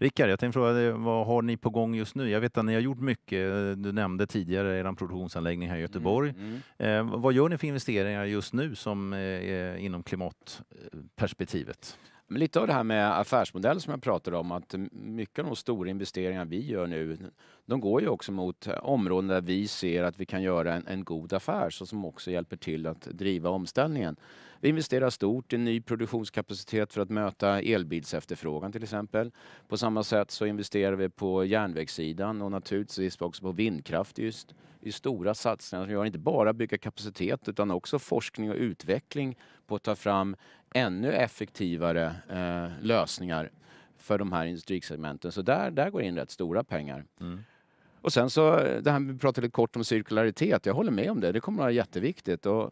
Rickard, jag tänkte fråga dig, vad har ni på gång just nu? Jag vet att ni har gjort mycket. Du nämnde tidigare er produktionsanläggning här i Göteborg. Mm, mm. Eh, vad gör ni för investeringar just nu som, eh, inom klimatperspektivet? Men lite av det här med affärsmodell som jag pratade om, att mycket av de stora investeringar vi gör nu, de går ju också mot eh, områden där vi ser att vi kan göra en, en god affär, så som också hjälper till att driva omställningen. Vi investerar stort i ny produktionskapacitet för att möta elbilsefterfrågan till exempel. På samma sätt så investerar vi på järnvägssidan och naturligtvis också på vindkraft just i stora satsningar som gör inte bara bygga kapacitet utan också forskning och utveckling på att ta fram ännu effektivare eh, lösningar för de här industrisegmenten. Så där, där går in rätt stora pengar. Mm. Och sen så, eh, det här vi pratade lite kort om cirkularitet, jag håller med om det, det kommer att vara jätteviktigt. Och,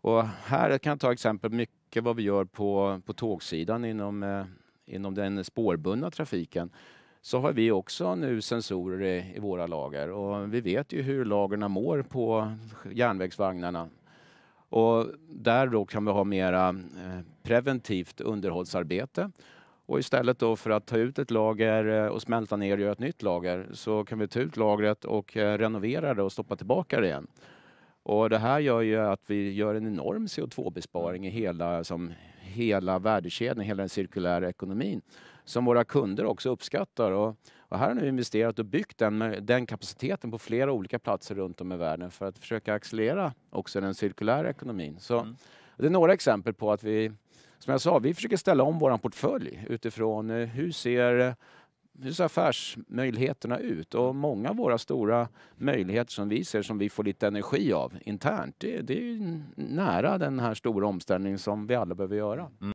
och här kan jag ta exempel mycket vad vi gör på, på tågsidan inom, eh, inom den spårbundna trafiken så har vi också nu sensorer i, i våra lager och vi vet ju hur lagren mår på järnvägsvagnarna. Och där då kan vi ha mera eh, preventivt underhållsarbete. Och istället då för att ta ut ett lager eh, och smälta ner och göra ett nytt lager så kan vi ta ut lagret och eh, renovera det och stoppa tillbaka det igen. Och det här gör ju att vi gör en enorm CO2-besparing i hela som hela värdekedjan, hela den cirkulära ekonomin som våra kunder också uppskattar. Och, och här har vi investerat och byggt den, den, kapaciteten på flera olika platser runt om i världen för att försöka accelerera också den cirkulära ekonomin. Så, mm. Det är några exempel på att vi, som jag sa, vi försöker ställa om vår portfölj utifrån eh, hur ser hur ser affärsmöjligheterna ut? Och många av våra stora möjligheter som vi ser, som vi får lite energi av internt, det, det är nära den här stora omställningen som vi alla behöver göra. Mm.